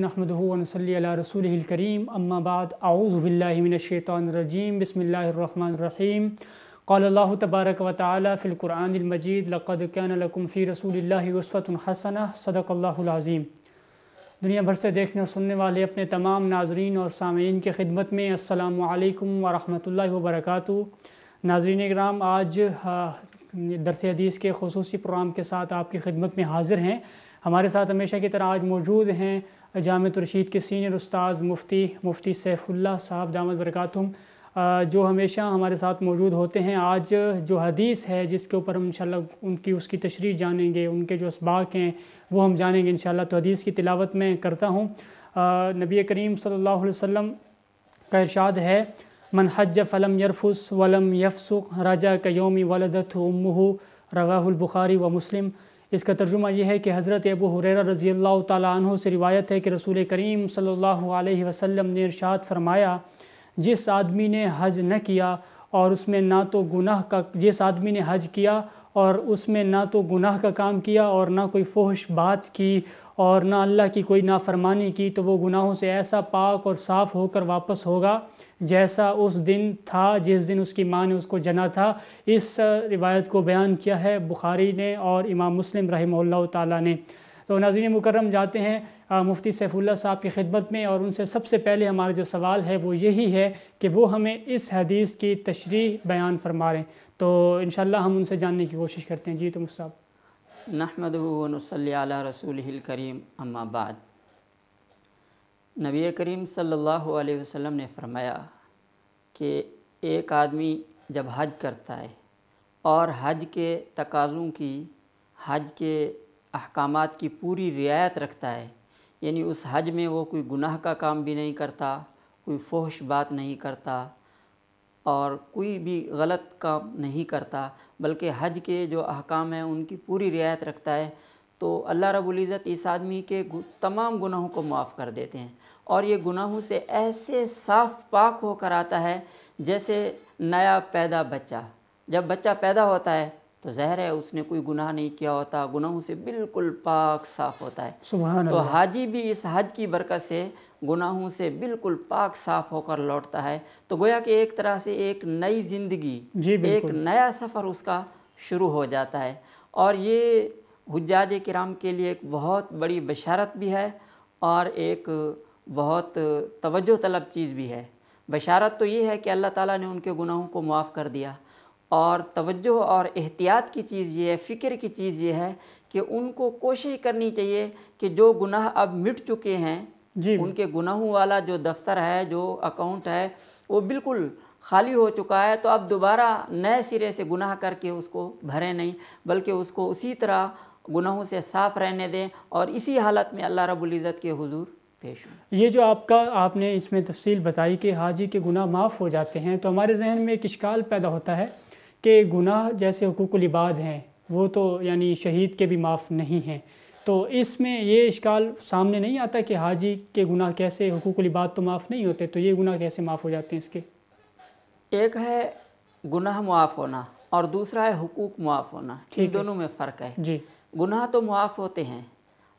نحمده رسوله الكريم اما بعد اعوذ بالله من الشیطان الرجیم بسم اللہ قال اللہ تبارک القرآن المجید اللہ وصفت حسنہ صدق اللہ العظیم دنیا بھر سے دیکھنے اور سننے والے اپنے تمام ناظرین اور سامعین کے خدمت میں السلام علیکم ورحمۃ اللہ وبرکاتہ ناظرین اکرام آج درس حدیث کے خصوصی پروگرام کے ساتھ آپ کی خدمت میں حاضر ہیں ہمارے ساتھ ہمیشہ کی طرح آج موجود ہیں جامع ترشید کے سینئر استاذ مفتی مفتی سیف اللہ صاحب دامت برکاتم جو ہمیشہ ہمارے ساتھ موجود ہوتے ہیں آج جو حدیث ہے جس کے اوپر ہم انشاءاللہ ان کی اس کی تشریح جانیں گے ان کے جو اسباق ہیں وہ ہم جانیں گے انشاءاللہ تو حدیث کی تلاوت میں کرتا ہوں نبی کریم صلی اللہ علیہ وسلم کا ارشاد ہے من حج فلم یرفس ولم یفس راجا قیوم ولدت امہ رواہ البخاری و مسلم اس کا ترجمہ یہ ہے کہ حضرت ابو حریرہ رضی اللہ تعالیٰ عنہ سے روایت ہے کہ رسول کریم صلی اللہ علیہ وسلم نے ارشاد فرمایا جس آدمی نے حج نہ کیا اور اس میں نہ تو گناہ کا جس آدمی نے حج کیا اور اس میں نہ تو گناہ کا کام کیا اور نہ کوئی فہش بات کی اور نہ اللہ کی کوئی نافرمانی کی تو وہ گناہوں سے ایسا پاک اور صاف ہو کر واپس ہوگا جیسا اس دن تھا جس دن اس کی ماں نے اس کو جنا تھا اس روایت کو بیان کیا ہے بخاری نے اور امام مسلم رحمہ اللہ تعالیٰ نے تو ناظرین مکرم جاتے ہیں مفتی سیف اللہ صاحب کی خدمت میں اور ان سے سب سے پہلے ہمارا جو سوال ہے وہ یہی ہے کہ وہ ہمیں اس حدیث کی تشریح بیان فرمائیں تو انشاءاللہ ہم ان سے جاننے کی کوشش کرتے ہیں جی تو و نحمد رسول ال الكریم اما بعد نبی کریم صلی اللہ علیہ وسلم نے فرمایا کہ ایک آدمی جب حج کرتا ہے اور حج کے تقاضوں کی حج کے احکامات کی پوری رعایت رکھتا ہے یعنی اس حج میں وہ کوئی گناہ کا کام بھی نہیں کرتا کوئی فوحش بات نہیں کرتا اور کوئی بھی غلط کام نہیں کرتا بلکہ حج کے جو احکام ہیں ان کی پوری رعایت رکھتا ہے تو اللہ رب العزت اس آدمی کے تمام گناہوں کو معاف کر دیتے ہیں اور یہ گناہوں سے ایسے صاف پاک ہو کر آتا ہے جیسے نیا پیدا بچہ جب بچہ پیدا ہوتا ہے تو زہر ہے اس نے کوئی گناہ نہیں کیا ہوتا گناہوں سے بالکل پاک صاف ہوتا ہے تو حاجی بھی اس حج کی برکت سے گناہوں سے بالکل پاک صاف ہو کر لوٹتا ہے تو گویا کہ ایک طرح سے ایک نئی زندگی جی، ایک نیا سفر اس کا شروع ہو جاتا ہے اور یہ حجاج کرام کے لیے ایک بہت بڑی بشارت بھی ہے اور ایک بہت توجہ طلب چیز بھی ہے بشارت تو یہ ہے کہ اللہ تعالیٰ نے ان کے گناہوں کو معاف کر دیا اور توجہ اور احتیاط کی چیز یہ ہے فکر کی چیز یہ ہے کہ ان کو کوشش کرنی چاہیے کہ جو گناہ اب مٹ چکے ہیں جی۔ ان کے گناہوں والا جو دفتر ہے جو اکاؤنٹ ہے وہ بالکل خالی ہو چکا ہے تو اب دوبارہ نئے سرے سے گناہ کر کے اس کو بھرے نہیں بلکہ اس کو اسی طرح گناہوں سے صاف رہنے دیں اور اسی حالت میں اللہ رب العزت کے حضور پیش ہوں یہ جو آپ کا آپ نے اس میں تفصیل بتائی کہ حاجی کے گناہ معاف ہو جاتے ہیں تو ہمارے ذہن میں ایک اشکال پیدا ہوتا ہے کہ گناہ جیسے حقوق العباد ہیں وہ تو یعنی شہید کے بھی معاف نہیں ہیں تو اس میں یہ اشکال سامنے نہیں آتا کہ حاجی کے گناہ کیسے حقوق العباد تو معاف نہیں ہوتے تو یہ گناہ کیسے معاف ہو جاتے ہیں اس کے ایک ہے گناہ معاف ہونا اور دوسرا ہے حقوق معاف ہونا ان دونوں میں فرق ہے جی گناہ تو معاف ہوتے ہیں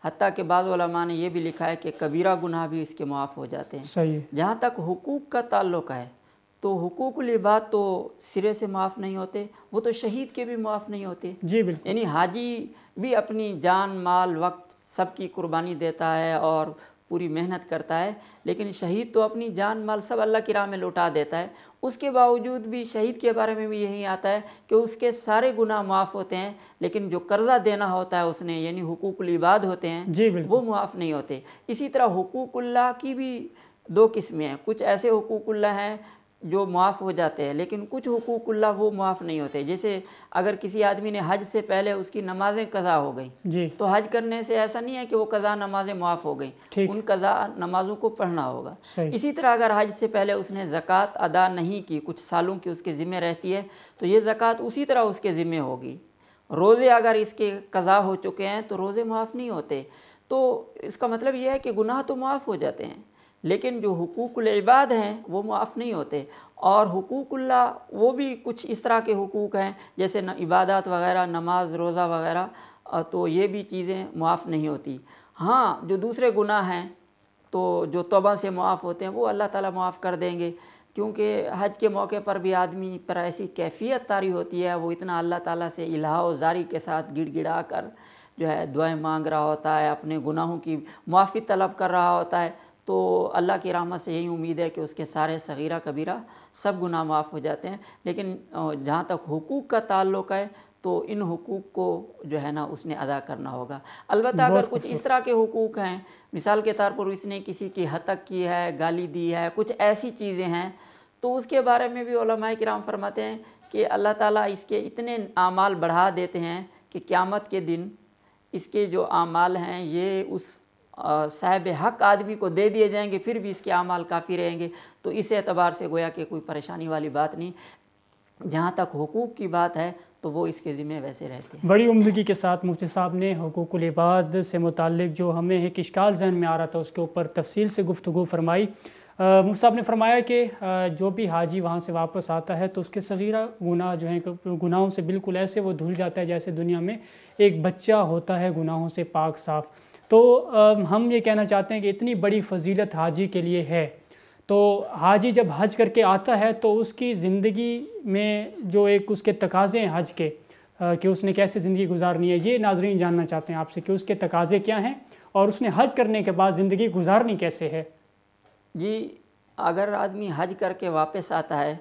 حتیٰ کہ بعض علماء نے یہ بھی لکھا ہے کہ کبیرہ گناہ بھی اس کے معاف ہو جاتے ہیں جہاں تک حقوق کا تعلق ہے تو حقوق العباد تو سرے سے معاف نہیں ہوتے وہ تو شہید کے بھی معاف نہیں ہوتے جی، یعنی حاجی بھی اپنی جان مال وقت سب کی قربانی دیتا ہے اور پوری محنت کرتا ہے لیکن شہید تو اپنی جان مال سب اللہ کی راہ میں لوٹا دیتا ہے اس کے باوجود بھی شہید کے بارے میں بھی یہی آتا ہے کہ اس کے سارے گناہ معاف ہوتے ہیں لیکن جو قرضہ دینا ہوتا ہے اس نے یعنی حقوق العباد ہوتے ہیں جی، وہ معاف نہیں ہوتے اسی طرح حقوق اللہ کی بھی دو قسمیں ہیں کچھ ایسے حقوق اللہ ہیں جو معاف ہو جاتے ہیں لیکن کچھ حقوق اللہ وہ معاف نہیں ہوتے جیسے اگر کسی آدمی نے حج سے پہلے اس کی نمازیں قضا ہو گئیں جی۔ تو حج کرنے سے ایسا نہیں ہے کہ وہ قضا نمازیں معاف ہو گئیں ان قضا نمازوں کو پڑھنا ہوگا اسی طرح اگر حج سے پہلے اس نے زکوٰۃ ادا نہیں کی کچھ سالوں کی اس کے ذمہ رہتی ہے تو یہ زکوٰۃ اسی طرح اس کے ذمہ ہوگی روزے اگر اس کے قضا ہو چکے ہیں تو روزے معاف نہیں ہوتے تو اس کا مطلب یہ ہے کہ گناہ تو معاف ہو جاتے ہیں لیکن جو حقوق العباد ہیں وہ معاف نہیں ہوتے اور حقوق اللہ وہ بھی کچھ اس طرح کے حقوق ہیں جیسے عبادات وغیرہ نماز روزہ وغیرہ تو یہ بھی چیزیں معاف نہیں ہوتی ہاں جو دوسرے گناہ ہیں تو جو توبہ سے معاف ہوتے ہیں وہ اللہ تعالیٰ معاف کر دیں گے کیونکہ حج کے موقع پر بھی آدمی پر ایسی کیفیت تاری ہوتی ہے وہ اتنا اللہ تعالیٰ سے الہا و زاری کے ساتھ گڑ گڑا کر جو ہے دعائیں مانگ رہا ہوتا ہے اپنے گناہوں کی معافی طلب کر رہا ہوتا ہے تو اللہ کی رحمت سے یہی امید ہے کہ اس کے سارے صغیرہ کبیرہ سب گناہ معاف ہو جاتے ہیں لیکن جہاں تک حقوق کا تعلق ہے تو ان حقوق کو جو ہے نا اس نے ادا کرنا ہوگا البتہ اگر کچھ اس طرح کے حقوق ہیں مثال کے طور پر اس نے کسی کی حتق کی ہے گالی دی ہے کچھ ایسی چیزیں ہیں تو اس کے بارے میں بھی علماء کرام فرماتے ہیں کہ اللہ تعالیٰ اس کے اتنے اعمال بڑھا دیتے ہیں کہ قیامت کے دن اس کے جو اعمال ہیں یہ اس صاحب حق آدمی کو دے دیے جائیں گے پھر بھی اس کے اعمال کافی رہیں گے تو اس اعتبار سے گویا کہ کوئی پریشانی والی بات نہیں جہاں تک حقوق کی بات ہے تو وہ اس کے ذمہ ویسے رہتے ہیں بڑی عمدگی کے ساتھ مفتی صاحب نے حقوق العباد سے متعلق جو ہمیں ایک اشکال ذہن میں آ رہا تھا اس کے اوپر تفصیل سے گفتگو فرمائی مفتی صاحب نے فرمایا کہ جو بھی حاجی وہاں سے واپس آتا ہے تو اس کے صغیرہ گناہ جو ہیں گناہوں سے بالکل ایسے وہ دھل جاتا ہے جیسے دنیا میں ایک بچہ ہوتا ہے گناہوں سے پاک صاف تو ہم یہ کہنا چاہتے ہیں کہ اتنی بڑی فضیلت حاجی کے لیے ہے تو حاجی جب حج کر کے آتا ہے تو اس کی زندگی میں جو ایک اس کے تقاضے ہیں حج کے کہ اس نے کیسے زندگی گزارنی ہے یہ ناظرین جاننا چاہتے ہیں آپ سے کہ اس کے تقاضے کیا ہیں اور اس نے حج کرنے کے بعد زندگی گزارنی کیسے ہے جی اگر آدمی حج کر کے واپس آتا ہے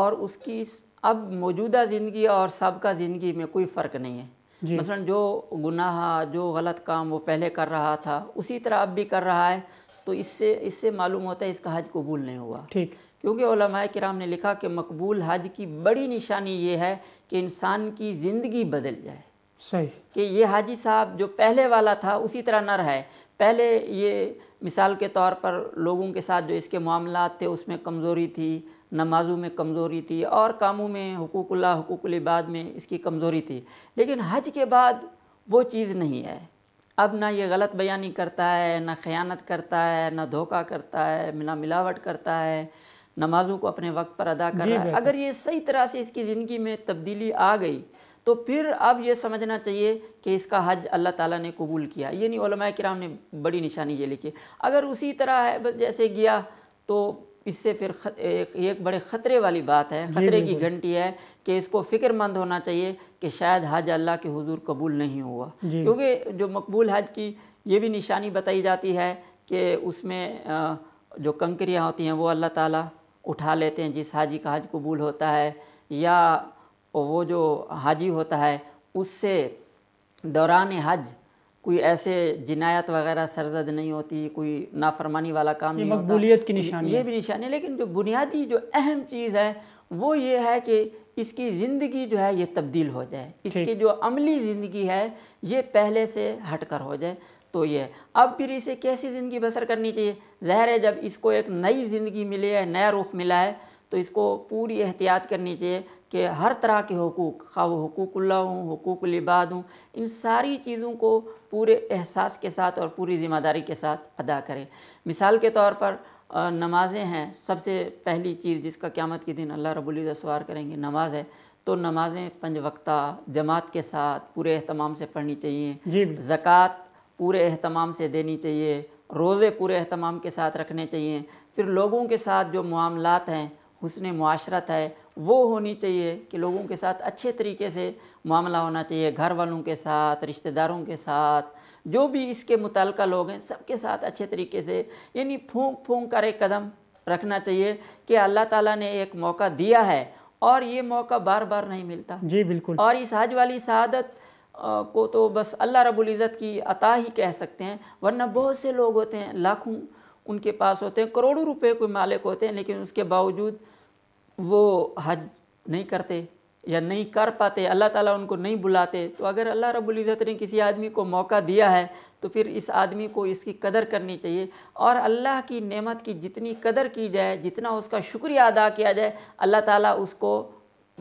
اور اس کی اب موجودہ زندگی اور سب کا زندگی میں کوئی فرق نہیں ہے جی۔ مثلا جو گناہ جو غلط کام وہ پہلے کر رہا تھا اسی طرح اب بھی کر رہا ہے تو اس سے اس سے معلوم ہوتا ہے اس کا حج قبول نہیں ہوا ٹھیک کیونکہ علماء کرام نے لکھا کہ مقبول حج کی بڑی نشانی یہ ہے کہ انسان کی زندگی بدل جائے صحیح کہ یہ حاجی صاحب جو پہلے والا تھا اسی طرح نہ رہے پہلے یہ مثال کے طور پر لوگوں کے ساتھ جو اس کے معاملات تھے اس میں کمزوری تھی نمازوں میں کمزوری تھی اور کاموں میں حقوق اللہ حقوق العباد میں اس کی کمزوری تھی لیکن حج کے بعد وہ چیز نہیں ہے اب نہ یہ غلط بیانی کرتا ہے نہ خیانت کرتا ہے نہ دھوکہ کرتا ہے ملا ملاوٹ کرتا ہے نمازوں کو اپنے وقت پر ادا کر جی، رہا ہے اگر یہ صحیح طرح سے اس کی زندگی میں تبدیلی آ گئی تو پھر اب یہ سمجھنا چاہیے کہ اس کا حج اللہ تعالیٰ نے قبول کیا یعنی علماء کرام نے بڑی نشانی یہ لکھی اگر اسی طرح ہے جیسے گیا تو اس سے پھر ایک بڑے خطرے والی بات ہے جی، خطرے کی گھنٹی ہے کہ اس کو فکر مند ہونا چاہیے کہ شاید حج اللہ کے حضور قبول نہیں ہوا جی۔ کیونکہ جو مقبول حج کی یہ بھی نشانی بتائی جاتی ہے کہ اس میں جو کنکریاں ہوتی ہیں وہ اللہ تعالیٰ اٹھا لیتے ہیں جس حاجی کا حج قبول ہوتا ہے یا وہ جو حاجی ہوتا ہے اس سے دوران حج کوئی ایسے جنایت وغیرہ سرزد نہیں ہوتی کوئی نافرمانی والا کام نہیں ہوتا یہ بھی نشانی ہے لیکن جو بنیادی جو اہم چیز ہے وہ یہ ہے کہ اس کی زندگی جو ہے یہ تبدیل ہو جائے اس کی جو عملی زندگی ہے یہ پہلے سے ہٹ کر ہو جائے تو یہ اب پھر اسے کیسی زندگی بسر کرنی چاہیے ظاہر ہے جب اس کو ایک نئی زندگی ملے ہے نیا رخ ملا ہے تو اس کو پوری احتیاط کرنی چاہیے کہ ہر طرح کے حقوق خواہ حقوق اللہ ہوں حقوق العباد ہوں ان ساری چیزوں کو پورے احساس کے ساتھ اور پوری ذمہ داری کے ساتھ ادا کریں مثال کے طور پر نمازیں ہیں سب سے پہلی چیز جس کا قیامت کے دن اللہ رب العزت سوار کریں گے نماز ہے تو نمازیں پنج وقتہ جماعت کے ساتھ پورے اہتمام سے پڑھنی چاہیے جی، زکوٰۃ پورے اہتمام سے دینی چاہیے روزے پورے اہتمام کے ساتھ رکھنے چاہیے پھر لوگوں کے ساتھ جو معاملات ہیں حسن معاشرت ہے وہ ہونی چاہیے کہ لوگوں کے ساتھ اچھے طریقے سے معاملہ ہونا چاہیے گھر والوں کے ساتھ رشتہ داروں کے ساتھ جو بھی اس کے متعلقہ لوگ ہیں سب کے ساتھ اچھے طریقے سے یعنی پھونک پھونک کر ایک قدم رکھنا چاہیے کہ اللہ تعالیٰ نے ایک موقع دیا ہے اور یہ موقع بار بار نہیں ملتا جی بالکل اور اس حج والی سعادت کو تو بس اللہ رب العزت کی عطا ہی کہہ سکتے ہیں ورنہ بہت سے لوگ ہوتے ہیں لاکھوں ان کے پاس ہوتے ہیں کروڑوں روپے کوئی مالک ہوتے ہیں لیکن اس کے باوجود وہ حج نہیں کرتے یا نہیں کر پاتے اللہ تعالیٰ ان کو نہیں بلاتے تو اگر اللہ رب العزت نے کسی آدمی کو موقع دیا ہے تو پھر اس آدمی کو اس کی قدر کرنی چاہیے اور اللہ کی نعمت کی جتنی قدر کی جائے جتنا اس کا شکریہ ادا کیا جائے اللہ تعالیٰ اس کو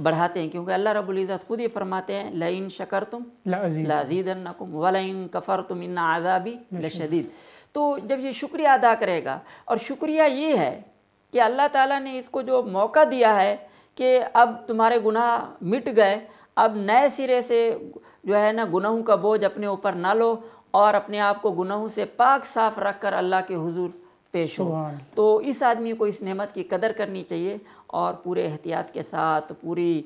بڑھاتے ہیں کیونکہ اللہ رب العزت خود ہی فرماتے ہیں لَئِن شَكَرْتُمْ لَعَزِيدَنَّكُمْ وَلَئِن كَفَرْتُمْ إِنَّ عَذَابِ لَشَدِيدٌ تو جب یہ شکریہ ادا کرے گا اور شکریہ یہ ہے کہ اللہ تعالیٰ نے اس کو جو موقع دیا ہے کہ اب تمہارے گناہ مٹ گئے اب نئے سرے سے جو ہے نا گناہوں کا بوجھ اپنے اوپر نہ لو اور اپنے آپ کو گناہوں سے پاک صاف رکھ کر اللہ کے حضور پیش ہو تو اس آدمی کو اس نعمت کی قدر کرنی چاہیے اور پورے احتیاط کے ساتھ پوری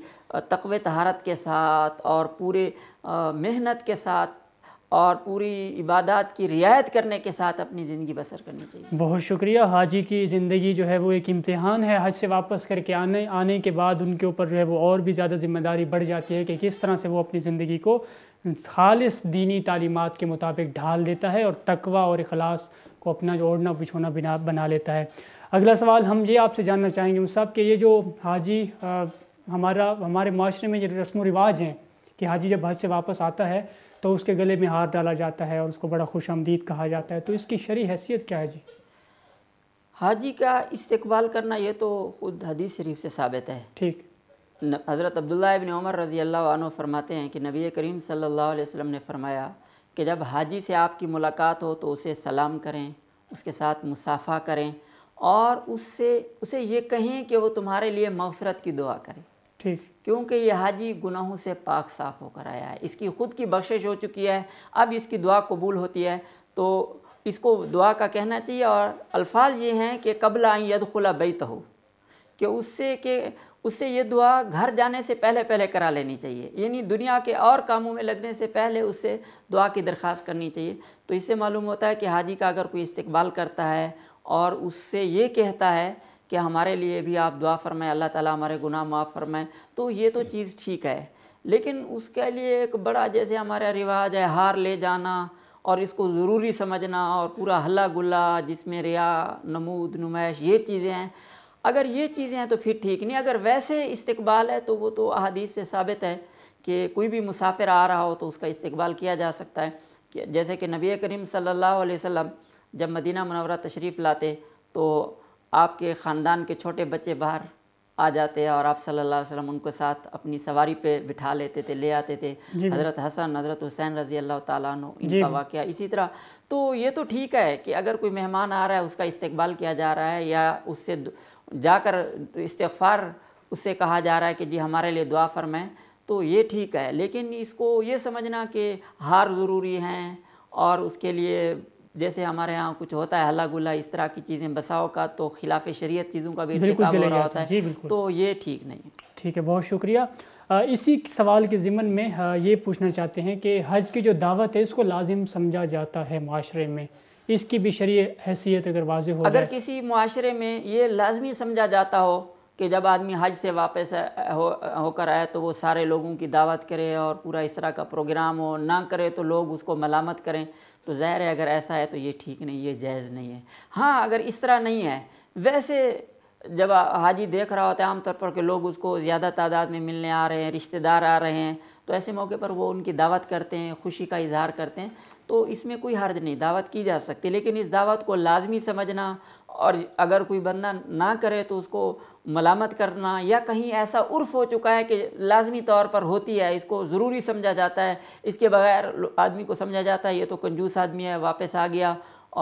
تقوی طہارت کے ساتھ اور پورے محنت کے ساتھ اور پوری عبادات کی رعایت کرنے کے ساتھ اپنی زندگی بسر کرنی چاہیے بہت شکریہ حاجی کی زندگی جو ہے وہ ایک امتحان ہے حج سے واپس کر کے آنے آنے کے بعد ان کے اوپر جو ہے وہ اور بھی زیادہ ذمہ داری بڑھ جاتی ہے کہ کس طرح سے وہ اپنی زندگی کو خالص دینی تعلیمات کے مطابق ڈھال دیتا ہے اور تقوی اور اخلاص کو اپنا جو اوڑھنا بچھونا بنا بنا لیتا ہے اگلا سوال ہم یہ آپ سے جاننا چاہیں گے وہ صاحب کہ یہ جو حاجی ہمارا ہمارے معاشرے میں یہ رسم و رواج ہیں کہ حاجی جب حج سے واپس آتا ہے تو اس کے گلے میں ہار ڈالا جاتا ہے اور اس کو بڑا خوش آمدید کہا جاتا ہے تو اس کی شرعی حیثیت کیا ہے جی حاجی ہاں کا استقبال کرنا یہ تو خود حدیث شریف سے ثابت ہے ٹھیک حضرت عبداللہ ابن عمر رضی اللہ عنہ فرماتے ہیں کہ نبی کریم صلی اللہ علیہ وسلم نے فرمایا کہ جب حاجی سے آپ کی ملاقات ہو تو اسے سلام کریں اس کے ساتھ مسافہ کریں اور اس سے اسے یہ کہیں کہ وہ تمہارے لیے مغفرت کی دعا کرے ٹھیک کیونکہ یہ حاجی گناہوں سے پاک صاف ہو کر آیا ہے اس کی خود کی بخشش ہو چکی ہے اب اس کی دعا قبول ہوتی ہے تو اس کو دعا کا کہنا چاہیے اور الفاظ یہ ہیں کہ قبل آئیں یدخلا بیت ہو کہ اس سے کہ اس سے یہ دعا گھر جانے سے پہلے پہلے کرا لینی چاہیے یعنی دنیا کے اور کاموں میں لگنے سے پہلے اس سے دعا کی درخواست کرنی چاہیے تو اس سے معلوم ہوتا ہے کہ حاجی کا اگر کوئی استقبال کرتا ہے اور اس سے یہ کہتا ہے کہ ہمارے لیے بھی آپ دعا فرمائیں اللہ تعالیٰ ہمارے گناہ معاف فرمائیں تو یہ تو چیز ٹھیک ہے لیکن اس کے لیے ایک بڑا جیسے ہمارا رواج ہے ہار لے جانا اور اس کو ضروری سمجھنا اور پورا ہلا گلا جس میں ریا نمود نمائش یہ چیزیں ہیں اگر یہ چیزیں ہیں تو پھر ٹھیک نہیں اگر ویسے استقبال ہے تو وہ تو احادیث سے ثابت ہے کہ کوئی بھی مسافر آ رہا ہو تو اس کا استقبال کیا جا سکتا ہے جیسے کہ نبی کریم صلی اللہ علیہ وسلم جب مدینہ منورہ تشریف لاتے تو آپ کے خاندان کے چھوٹے بچے باہر آ جاتے اور آپ صلی اللہ علیہ وسلم ان کو ساتھ اپنی سواری پہ بٹھا لیتے تھے لے آتے تھے جی، جی۔ حضرت حسن حضرت حسین رضی اللہ تعالیٰ عنہ ان جی، کا واقعہ اسی طرح تو یہ تو ٹھیک ہے کہ اگر کوئی مہمان آ رہا ہے اس کا استقبال کیا جا رہا ہے یا اس سے جا کر استغفار اس سے کہا جا رہا ہے کہ جی ہمارے لیے دعا فرمائیں تو یہ ٹھیک ہے لیکن اس کو یہ سمجھنا کہ ہار ضروری ہیں اور اس کے لیے جیسے ہمارے ہاں کچھ ہوتا ہے گلہ اس طرح کی چیزیں بساؤ کا تو خلاف شریعت چیزوں کا بھی ہو رہا ہوتا جی، ہے تو یہ ٹھیک نہیں ٹھیک ہے بہت شکریہ اسی سوال کے زمن میں یہ پوچھنا چاہتے ہیں کہ حج کی جو دعوت ہے اس کو لازم سمجھا جاتا ہے معاشرے میں اس کی بھی شریع حیثیت اگر واضح ہو اگر کسی معاشرے میں یہ لازمی سمجھا جاتا ہو کہ جب آدمی حج سے واپس ہو کر آئے تو وہ سارے لوگوں کی دعوت کرے اور پورا اس طرح کا پروگرام ہو نہ کرے تو لوگ اس کو ملامت کریں تو ظاہر ہے اگر ایسا ہے تو یہ ٹھیک نہیں یہ جائز نہیں ہے ہاں اگر اس طرح نہیں ہے ویسے جب حاجی دیکھ رہا ہوتا ہے عام طور پر کہ لوگ اس کو زیادہ تعداد میں ملنے آ رہے ہیں رشتہ دار آ رہے ہیں تو ایسے موقع پر وہ ان کی دعوت کرتے ہیں خوشی کا اظہار کرتے ہیں تو اس میں کوئی حرج نہیں دعوت کی جا سکتی لیکن اس دعوت کو لازمی سمجھنا اور اگر کوئی بندہ نہ کرے تو اس کو ملامت کرنا یا کہیں ایسا عرف ہو چکا ہے کہ لازمی طور پر ہوتی ہے اس کو ضروری سمجھا جاتا ہے اس کے بغیر آدمی کو سمجھا جاتا ہے یہ تو کنجوس آدمی ہے واپس آ گیا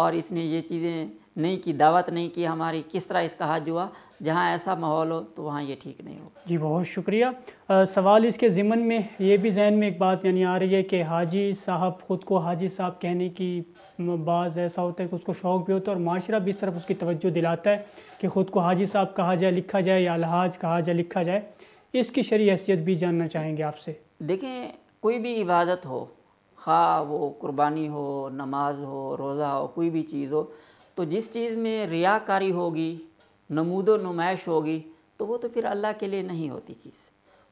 اور اس نے یہ چیزیں نہیں کی دعوت نہیں کی ہماری کس طرح اس کا ہاتھ ہوا جہاں ایسا ماحول ہو تو وہاں یہ ٹھیک نہیں ہو جی بہت شکریہ سوال اس کے ضمن میں یہ بھی ذہن میں ایک بات یعنی آ رہی ہے کہ حاجی صاحب خود کو حاجی صاحب کہنے کی بعض ایسا ہوتا ہے کہ اس کو شوق بھی ہوتا ہے اور معاشرہ بھی اس طرف اس کی توجہ دلاتا ہے کہ خود کو حاجی صاحب کہا جائے لکھا جائے یا الحاج کہا جائے لکھا جائے اس کی شرعی حیثیت بھی جاننا چاہیں گے آپ سے دیکھیں کوئی بھی عبادت ہو خواہ وہ قربانی ہو نماز ہو روزہ ہو کوئی بھی چیز ہو تو جس چیز میں ریاکاری ہوگی نمود و نمائش ہوگی تو وہ تو پھر اللہ کے لیے نہیں ہوتی چیز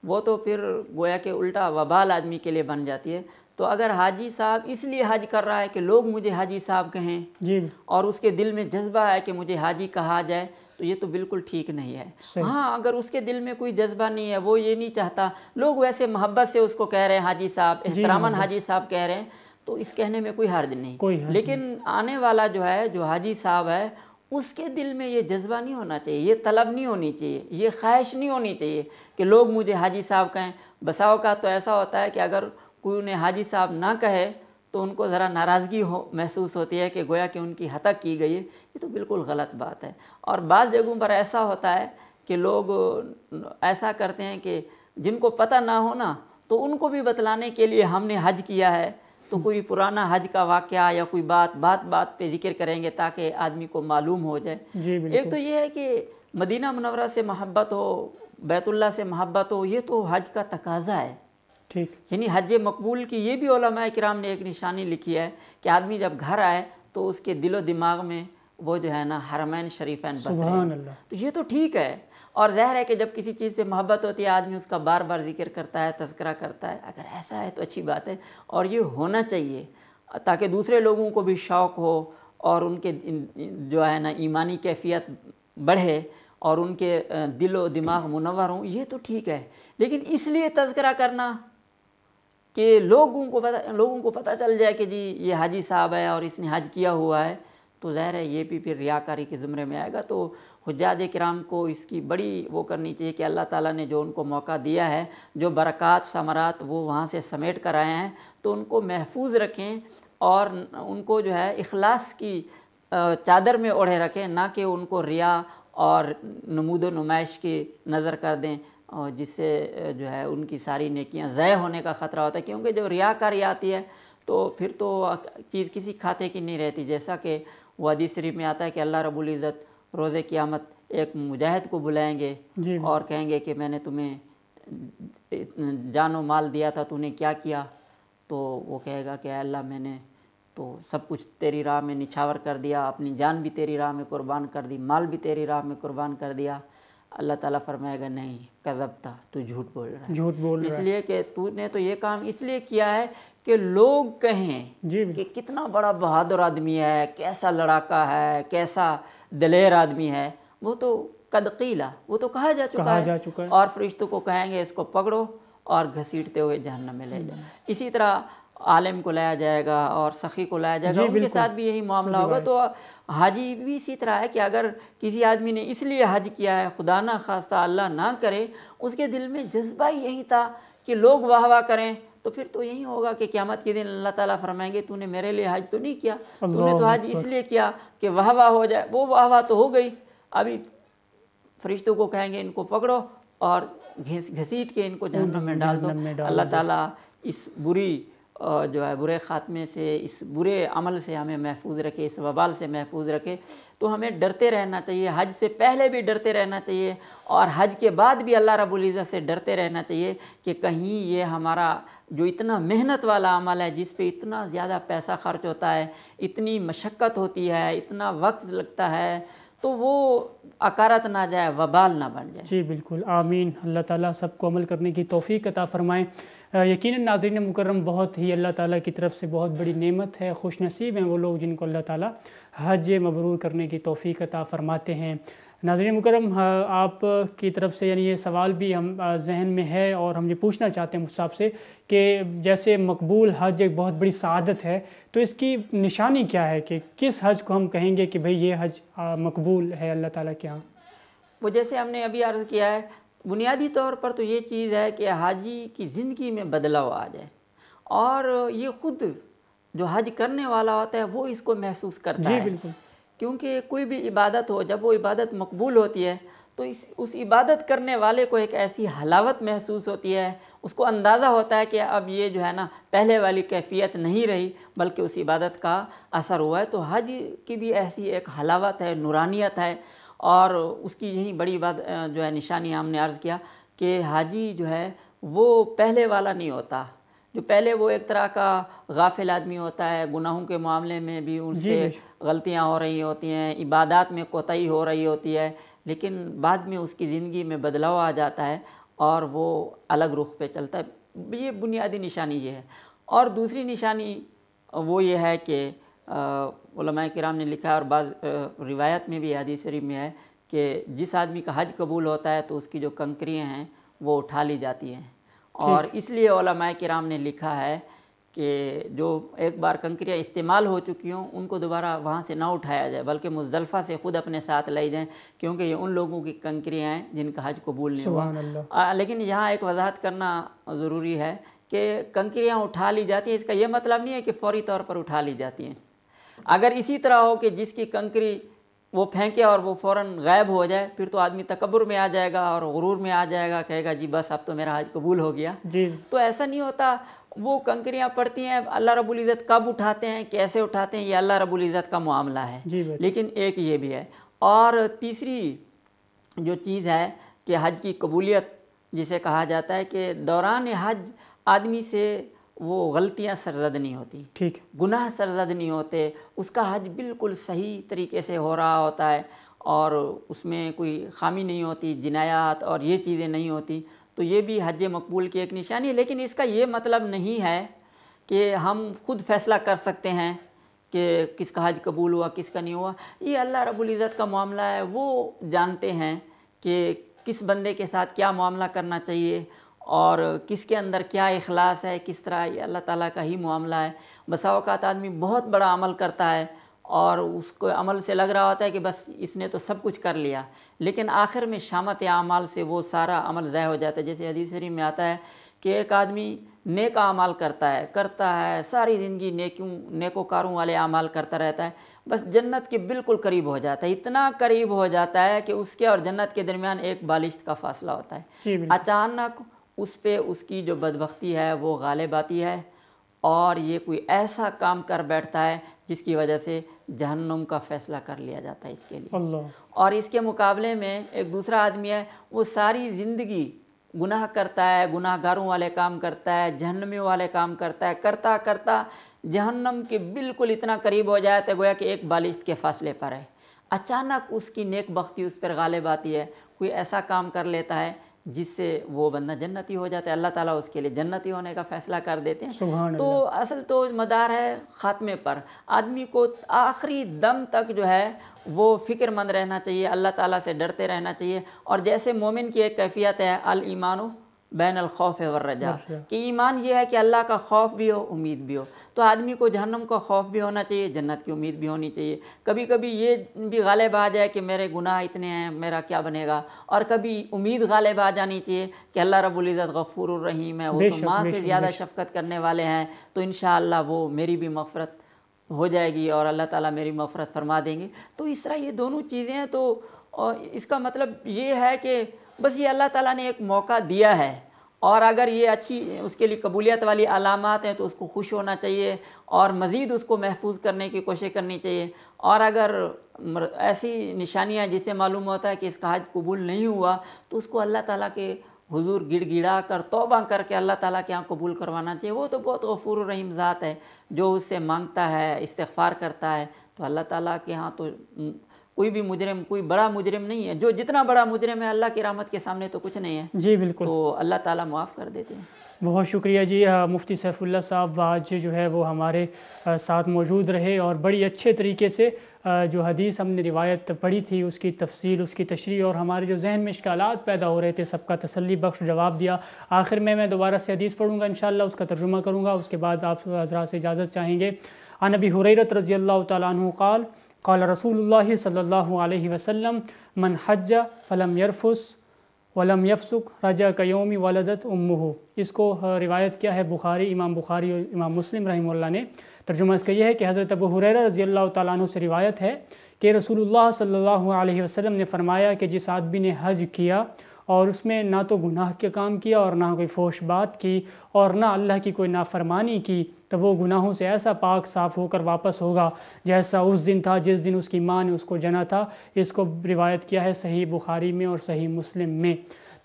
وہ تو پھر گویا کہ الٹا وبال آدمی کے لیے بن جاتی ہے تو اگر حاجی صاحب اس لیے حج کر رہا ہے کہ لوگ مجھے حاجی صاحب کہیں جی۔ اور اس کے دل میں جذبہ ہے کہ مجھے حاجی کہا جائے تو یہ تو بالکل ٹھیک نہیں ہے ہاں اگر اس کے دل میں کوئی جذبہ نہیں ہے وہ یہ نہیں چاہتا لوگ ویسے محبت سے اس کو کہہ رہے ہیں حاجی صاحب جی، احترام حاجی صاحب کہہ رہے ہیں تو اس کہنے میں کوئی حرج نہیں لیکن آنے والا جو ہے جو حاجی صاحب ہے اس کے دل میں یہ جذبہ نہیں ہونا چاہیے یہ طلب نہیں ہونی چاہیے یہ خواہش نہیں ہونی چاہیے کہ لوگ مجھے حاجی صاحب کہیں بساؤ کا تو ایسا ہوتا ہے کہ اگر کوئی انہیں حاجی صاحب نہ کہے تو ان کو ذرا ناراضگی ہو محسوس ہوتی ہے کہ گویا کہ ان کی حتق کی گئی ہے یہ تو بالکل غلط بات ہے اور بعض جگہوں پر ایسا ہوتا ہے کہ لوگ ایسا کرتے ہیں کہ جن کو پتہ نہ ہونا تو ان کو بھی بتلانے کے لیے ہم نے حج کیا ہے تو کوئی پرانا حج کا واقعہ یا کوئی بات بات بات پہ ذکر کریں گے تاکہ آدمی کو معلوم ہو جائے جی، ایک تو یہ ہے کہ مدینہ منورہ سے محبت ہو بیت اللہ سے محبت ہو یہ تو حج کا تقاضا ہے ٹھیک یعنی حج مقبول کی یہ بھی علماء کرام نے ایک نشانی لکھی ہے کہ آدمی جب گھر آئے تو اس کے دل و دماغ میں وہ جو ہے نا حرمین شریفین بس رہے تو یہ تو ٹھیک ہے اور ظاہر ہے کہ جب کسی چیز سے محبت ہوتی ہے آدمی اس کا بار بار ذکر کرتا ہے تذکرہ کرتا ہے اگر ایسا ہے تو اچھی بات ہے اور یہ ہونا چاہیے تاکہ دوسرے لوگوں کو بھی شوق ہو اور ان کے جو ہے نا ایمانی کیفیت بڑھے اور ان کے دل و دماغ منور ہوں یہ تو ٹھیک ہے لیکن اس لیے تذکرہ کرنا کہ لوگوں کو پتا لوگوں کو پتہ چل جائے کہ جی یہ حاجی صاحب ہے اور اس نے حاج کیا ہوا ہے تو ظاہر ہے یہ بھی پھر ریاکاری کے زمرے میں آئے گا تو حجاج کرام کو اس کی بڑی وہ کرنی چاہیے کہ اللہ تعالیٰ نے جو ان کو موقع دیا ہے جو برکات ثمرات وہ وہاں سے سمیٹ کر آئے ہیں تو ان کو محفوظ رکھیں اور ان کو جو ہے اخلاص کی چادر میں اوڑھے رکھیں نہ کہ ان کو ریا اور نمود و نمائش کی نظر کر دیں اور جس سے جو ہے ان کی ساری نیکیاں ضائع ہونے کا خطرہ ہوتا ہے کیونکہ جو ریا کا ریا آتی ہے تو پھر تو چیز کسی کھاتے کی نہیں رہتی جیسا کہ وہ حدیث شریف میں آتا ہے کہ اللہ رب العزت روز قیامت ایک مجاہد کو بلائیں گے جی۔ اور کہیں گے کہ میں نے تمہیں جان و مال دیا تھا تو نے کیا کیا تو وہ کہے گا کہ اللہ میں نے تو سب کچھ تیری راہ میں نچھاور کر دیا اپنی جان بھی تیری راہ میں قربان کر دی مال بھی تیری راہ میں قربان کر دیا اللہ تعالیٰ فرمائے گا نہیں کذب تھا تو جھوٹ بول رہا جھوٹ بول اس لیے کہ تو نے تو یہ کام اس لیے کیا ہے کہ لوگ کہیں جی، کہ کتنا بڑا بہادر آدمی ہے کیسا لڑاکا ہے کیسا دلیر آدمی ہے وہ تو قدقیلا وہ تو کہا جا چکا ہے اور فرشتوں کو کہیں گے اس کو پکڑو اور گھسیٹتے ہوئے جہنم میں لے جاؤ جی۔ اسی طرح عالم کو لایا جائے گا اور سخی کو لایا جائے گا جی، ان کے ساتھ بھی یہی معاملہ ہوگا تو حاجی بھی اسی طرح ہے کہ اگر کسی آدمی نے اس لیے حج کیا ہے خدا نہ خواستہ اللہ نہ کرے اس کے دل میں جذبہ یہی تھا کہ لوگ واہ واہ کریں تو پھر تو یہی ہوگا کہ قیامت کے دن اللہ تعالیٰ فرمائیں گے تو نے میرے لیے حج تو نہیں کیا تو نے تو حج اس لیے کیا کہ واہ واہ ہو جائے وہ واہ واہ تو ہو گئی ابھی فرشتوں کو کہیں گے ان کو پکڑو اور گھسیٹ کے ان کو جہنم میں ڈال دو اللہ تعالیٰ اس بری اور جو ہے برے خاتمے سے اس برے عمل سے ہمیں محفوظ رکھے اس وبال سے محفوظ رکھے تو ہمیں ڈرتے رہنا چاہیے حج سے پہلے بھی ڈرتے رہنا چاہیے اور حج کے بعد بھی اللہ رب العزت سے ڈرتے رہنا چاہیے کہ کہیں یہ ہمارا جو اتنا محنت والا عمل ہے جس پہ اتنا زیادہ پیسہ خرچ ہوتا ہے اتنی مشقت ہوتی ہے اتنا وقت لگتا ہے تو وہ عکارت نہ جائے وبال نہ بن جائے جی بالکل آمین اللہ تعالیٰ سب کو عمل کرنے کی توفیق عطا فرمائیں یقیناً ناظرین مکرم بہت ہی اللہ تعالیٰ کی طرف سے بہت بڑی نعمت ہے خوش نصیب ہیں وہ لوگ جن کو اللہ تعالیٰ حج مبرور کرنے کی توفیق عطا فرماتے ہیں ناظرین مکرم آپ کی طرف سے یعنی یہ سوال بھی ہم ذہن میں ہے اور ہم یہ پوچھنا چاہتے ہیں مجھ صاحب سے کہ جیسے مقبول حج ایک بہت بڑی سعادت ہے تو اس کی نشانی کیا ہے کہ کس حج کو ہم کہیں گے کہ بھئی یہ حج مقبول ہے اللہ تعالیٰ کے ہاں وہ جیسے ہم نے ابھی عرض کیا ہے بنیادی طور پر تو یہ چیز ہے کہ حاجی کی زندگی میں بدلاؤ آ جائے اور یہ خود جو حج کرنے والا ہوتا ہے وہ اس کو محسوس جی، ہے بالکل کیونکہ کوئی بھی عبادت ہو جب وہ عبادت مقبول ہوتی ہے تو اس اس عبادت کرنے والے کو ایک ایسی حلاوت محسوس ہوتی ہے اس کو اندازہ ہوتا ہے کہ اب یہ جو ہے نا پہلے والی کیفیت نہیں رہی بلکہ اس عبادت کا اثر ہوا ہے تو حج کی بھی ایسی ایک حلاوت ہے نورانیت ہے اور اس کی یہی بڑی بات جو ہے نشانی ہم نے عرض کیا کہ حاجی جو ہے وہ پہلے والا نہیں ہوتا جو پہلے وہ ایک طرح کا غافل آدمی ہوتا ہے گناہوں کے معاملے میں بھی ان جی، سے جی۔ غلطیاں ہو رہی ہوتی ہیں عبادات میں کوتاہی ہو رہی ہوتی ہے لیکن بعد میں اس کی زندگی میں بدلاؤ آ جاتا ہے اور وہ الگ رخ پہ چلتا ہے یہ بنیادی نشانی یہ ہے اور دوسری نشانی وہ یہ ہے کہ علماء کرام نے لکھا اور بعض روایت میں بھی حدیث شریف میں ہے کہ جس آدمی کا حج قبول ہوتا ہے تو اس کی جو کنکریاں ہیں وہ اٹھا لی جاتی ہیں اور اس لیے علماء کرام نے لکھا ہے کہ جو ایک بار کنکریاں استعمال ہو چکی ہوں ان کو دوبارہ وہاں سے نہ اٹھایا جائے بلکہ مزدلفہ سے خود اپنے ساتھ لے جائیں کیونکہ یہ ان لوگوں کی کنکریاں ہیں جن کا حج قبول نہیں ہوا لیکن یہاں ایک وضاحت کرنا ضروری ہے کہ کنکریاں اٹھا لی جاتی ہیں اس کا یہ مطلب نہیں ہے کہ فوری طور پر اٹھا لی جاتی ہیں اگر اسی طرح ہو کہ جس کی کنکری وہ پھینکے اور وہ فوراً غائب ہو جائے پھر تو آدمی تکبر میں آ جائے گا اور غرور میں آ جائے گا کہے گا جی بس اب تو میرا حج قبول ہو گیا جی۔ تو ایسا نہیں ہوتا وہ کنکریاں پڑتی ہیں اللہ رب العزت کب اٹھاتے ہیں کیسے اٹھاتے ہیں یہ اللہ رب العزت کا معاملہ ہے جی لیکن ایک یہ بھی ہے اور تیسری جو چیز ہے کہ حج کی قبولیت جسے کہا جاتا ہے کہ دوران حج آدمی سے وہ غلطیاں سرزد نہیں ہوتی ٹھیک گناہ سرزد نہیں ہوتے اس کا حج بالکل صحیح طریقے سے ہو رہا ہوتا ہے اور اس میں کوئی خامی نہیں ہوتی جنایات اور یہ چیزیں نہیں ہوتی تو یہ بھی حج مقبول کی ایک نشانی ہے لیکن اس کا یہ مطلب نہیں ہے کہ ہم خود فیصلہ کر سکتے ہیں کہ کس کا حج قبول ہوا کس کا نہیں ہوا یہ اللہ رب العزت کا معاملہ ہے وہ جانتے ہیں کہ کس بندے کے ساتھ کیا معاملہ کرنا چاہیے اور کس کے اندر کیا اخلاص ہے کس طرح یہ اللہ تعالیٰ کا ہی معاملہ ہے بسا اوقات آدمی بہت بڑا عمل کرتا ہے اور اس کو عمل سے لگ رہا ہوتا ہے کہ بس اس نے تو سب کچھ کر لیا لیکن آخر میں شامت اعمال سے وہ سارا عمل ضائع ہو جاتا ہے جیسے حدیث شریف میں آتا ہے کہ ایک آدمی نیک اعمال کرتا ہے کرتا ہے ساری زندگی نیکیوں نیک و کاروں والے اعمال کرتا رہتا ہے بس جنت کے بالکل قریب ہو جاتا ہے اتنا قریب ہو جاتا ہے کہ اس کے اور جنت کے درمیان ایک بالشت کا فاصلہ ہوتا ہے جی، اچانک اس پہ اس کی جو بدبختی ہے وہ غالب آتی ہے اور یہ کوئی ایسا کام کر بیٹھتا ہے جس کی وجہ سے جہنم کا فیصلہ کر لیا جاتا ہے اس کے لیے اور اس کے مقابلے میں ایک دوسرا آدمی ہے وہ ساری زندگی گناہ کرتا ہے گناہ گاروں والے کام کرتا ہے جہنمیوں والے کام کرتا ہے کرتا کرتا جہنم کے بالکل اتنا قریب ہو جائے تو گویا کہ ایک بالشت کے فاصلے پر ہے اچانک اس کی نیک بختی اس پر غالب آتی ہے کوئی ایسا کام کر لیتا ہے جس سے وہ بندہ جنتی ہو جاتا ہے اللہ تعالیٰ اس کے لیے جنتی ہونے کا فیصلہ کر دیتے ہیں تو اصل تو مدار ہے خاتمے پر آدمی کو آخری دم تک جو ہے وہ فکر مند رہنا چاہیے اللہ تعالیٰ سے ڈرتے رہنا چاہیے اور جیسے مومن کی ایک کیفیت ہے الیمانو بین الخوف والرجا کہ ایمان یہ ہے کہ اللہ کا خوف بھی ہو امید بھی ہو تو آدمی کو جہنم کا خوف بھی ہونا چاہیے جنت کی امید بھی ہونی چاہیے کبھی کبھی یہ بھی غالب آ جائے کہ میرے گناہ اتنے ہیں میرا کیا بنے گا اور کبھی امید غالب آ جانی چاہیے کہ اللہ رب العزت غفور الرحیم ہے وہ تو ماں سے زیادہ شفقت کرنے والے ہیں تو انشاءاللہ وہ میری بھی مفرت ہو جائے گی اور اللہ تعالیٰ میری مفرت فرما دیں گے تو اس طرح یہ دونوں چیزیں ہیں تو اس کا مطلب یہ ہے کہ بس یہ اللہ تعالیٰ نے ایک موقع دیا ہے اور اگر یہ اچھی اس کے لیے قبولیت والی علامات ہیں تو اس کو خوش ہونا چاہیے اور مزید اس کو محفوظ کرنے کی کوشش کرنی چاہیے اور اگر ایسی نشانیاں جس سے معلوم ہوتا ہے کہ اس کا حج قبول نہیں ہوا تو اس کو اللہ تعالیٰ کے حضور گڑ گڑا کر توبہ کر کے اللہ تعالیٰ کے یہاں قبول کروانا چاہیے وہ تو بہت غفور و ذات ہے جو اس سے مانگتا ہے استغفار کرتا ہے تو اللہ تعالیٰ کے ہاں تو کوئی بھی مجرم کوئی بڑا مجرم نہیں ہے جو جتنا بڑا مجرم ہے اللہ کی رحمت کے سامنے تو کچھ نہیں ہے جی بالکل تو اللہ تعالیٰ معاف کر دیتے ہیں بہت شکریہ جی مفتی سیف اللہ صاحب آج جو ہے وہ ہمارے ساتھ موجود رہے اور بڑی اچھے طریقے سے جو حدیث ہم نے روایت پڑھی تھی اس کی تفصیل اس کی تشریح اور ہمارے جو ذہن میں اشکالات پیدا ہو رہے تھے سب کا تسلی بخش جواب دیا آخر میں میں دوبارہ سے حدیث پڑھوں گا انشاءاللہ اس کا ترجمہ کروں گا اس کے بعد آپ حضرات سے اجازت چاہیں گے ابی حریرت رضی اللہ تعالیٰ عنہ قال قال رسول اللہ صلی اللہ علیہ وسلم من حج فلم یرفس ولم یفسک رجا قیوم ولدت امہ اس کو روایت کیا ہے بخاری امام بخاری اور امام مسلم رحمہ اللہ نے ترجمہ اس کا یہ ہے کہ حضرت ابو حریرہ رضی اللہ تعالیٰ عنہ سے روایت ہے کہ رسول اللہ صلی اللہ علیہ وسلم نے فرمایا کہ جس آدمی نے حج کیا اور اس میں نہ تو گناہ کے کام کیا اور نہ کوئی فوش بات کی اور نہ اللہ کی کوئی نافرمانی کی تو وہ گناہوں سے ایسا پاک صاف ہو کر واپس ہوگا جیسا اس دن تھا جس دن اس کی ماں نے اس کو جنا تھا اس کو روایت کیا ہے صحیح بخاری میں اور صحیح مسلم میں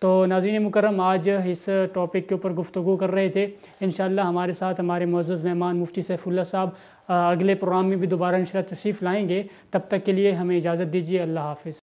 تو ناظرین مکرم آج اس ٹاپک کے اوپر گفتگو کر رہے تھے انشاءاللہ ہمارے ساتھ ہمارے معزز مہمان مفتی سیف اللہ صاحب اگلے پروگرام میں بھی دوبارہ انشاءاللہ تشریف لائیں گے تب تک کے لیے ہمیں اجازت دیجیے اللہ حافظ